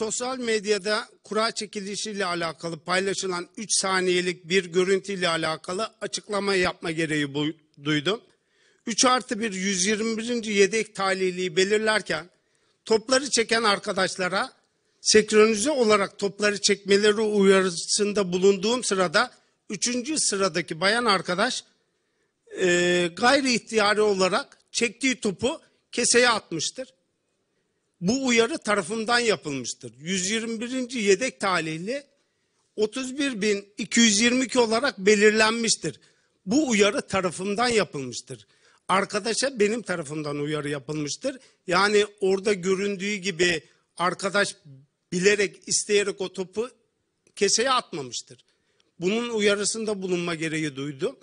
sosyal medyada kura çekilişiyle alakalı paylaşılan 3 saniyelik bir görüntüyle alakalı açıklama yapma gereği duydum. 3 artı 1 121. yedek talihliği belirlerken topları çeken arkadaşlara sekronize olarak topları çekmeleri uyarısında bulunduğum sırada 3. sıradaki bayan arkadaş e, gayri ihtiyari olarak çektiği topu keseye atmıştır bu uyarı tarafımdan yapılmıştır. 121. yedek talihli 31.222 olarak belirlenmiştir. Bu uyarı tarafımdan yapılmıştır. Arkadaşa benim tarafımdan uyarı yapılmıştır. Yani orada göründüğü gibi arkadaş bilerek, isteyerek o topu keseye atmamıştır. Bunun uyarısında bulunma gereği duydu.